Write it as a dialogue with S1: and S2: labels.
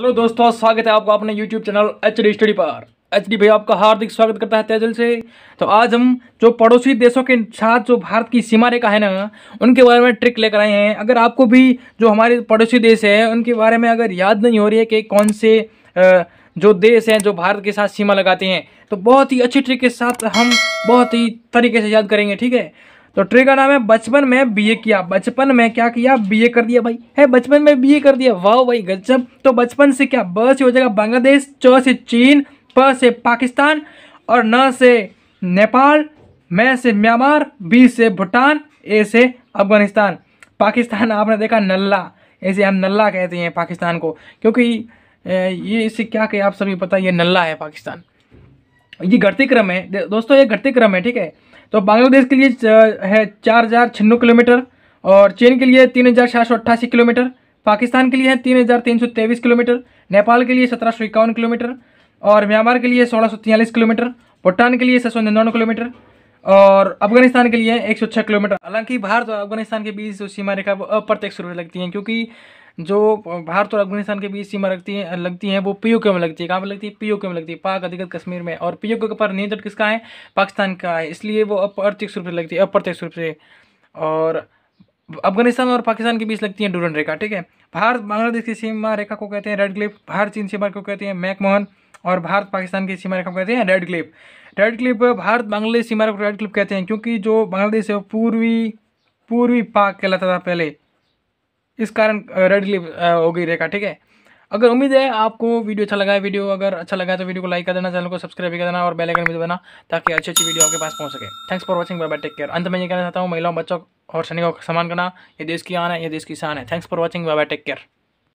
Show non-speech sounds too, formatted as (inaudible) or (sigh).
S1: hello दोस्तों स्वागत है आपका अपने YouTube channel H D study पर एच डी भाई आपका हार्दिक स्वागत करता है तेजल से तो आज हम जो पड़ोसी देशों के साथ जो भारत की सीमा रेखा है ना उनके बारे में ट्रिक लेकर आए हैं अगर आपको भी जो हमारे पड़ोसी देश है उनके बारे में अगर याद नहीं हो रही है कि कौन से जो देश हैं जो भारत के साथ सीमा लगाते हैं तो बहुत ही अच्छी ट्रिक के साथ हम बहुत ही तरीके से याद करेंगे ठीक है तो ट्री का नाम है बचपन में बीए किया बचपन में क्या किया बीए कर दिया भाई है बचपन में बीए कर दिया वाह भाई गजब तो बचपन से क्या ब से हो जाएगा बांग्लादेश च से चीन प से पाकिस्तान और न से नेपाल मैं से म्यांमार बी से भूटान ए से अफगानिस्तान पाकिस्तान (laughs) आपने देखा नल्ला ऐसे हम नल्ला कहते हैं पाकिस्तान को क्योंकि ये इससे क्या कहे आप सभी पता ये नल्ला है पाकिस्तान ये घटती क्रम है दोस्तों ये घटती क्रम है ठीक है तो बांग्लादेश के लिए है चार हज़ार छन्नु किलोमीटर और चीन के लिए तीन हज़ार सात सौ अट्ठासी किलोमीटर पाकिस्तान के लिए है तीन हज़ार तीन सौ तेईस किलोमीटर नेपाल के लिए सत्रह सौ इक्यावन किलोमीटर और म्यांमार के लिए सोलह सौ तियालीस किलोमीटर भूटान के लिए छः सौ निन्यानवे किलोमीटर और अफगानिस्तान के लिए एक सौ छः किलोमीटर हालांकि भारत और अफगानिस्तान के बीच सीमा रेखा अप्रत्यक्ष रूप से लगती हैं क्योंकि जो भारत और अफगानिस्तान के बीच सीमा लगती है लगती है वो पीओके में लगती है कहाँ पर लगती है पीओके में लगती है पाक अधिकृत कश्मीर में और पीओके के पर नियंत्रण किसका है पाकिस्तान का है इसलिए वो अप्रत्यक्ष रूप से लगती है अप्रत्यक्ष रूप से और अफगानिस्तान और पाकिस्तान के बीच लगती है डूरन रेखा ठीक है भारत बांग्लादेश की सीमा रेखा को कहते हैं रेड क्लिप भारत चीन सीमा को कहते हैं मैकमोहन और भारत पाकिस्तान की सीमा रेखा को कहते हैं Radcliffe Radcliffe Bharat Bangladesh सीमा रेखा को रेड क्लिप कहते हैं क्योंकि जो बांग्लादेश है वो पूर्वी पूर्वी पाक कहलाता था पहले इस कारण रेड क्लिप हो गई रेखा ठीक है अगर उम्मीद है आपको वीडियो अच्छा लगा है वीडियो अगर अच्छा लगा है तो वीडियो को लाइक कर देना चैनल को सब्सक्राइब कर देना और बेल आइकन भी दबाना ताकि अच्छी अच्छी वीडियो आपके पास पहुंच सके thanks for watching bye bye take care अंत में ये कहना चाहता हूँ महिलाओं बच्चों और सैनिकों का सम्मान करना ये देश की आना है ये देश की शान है thanks for watching bye bye take care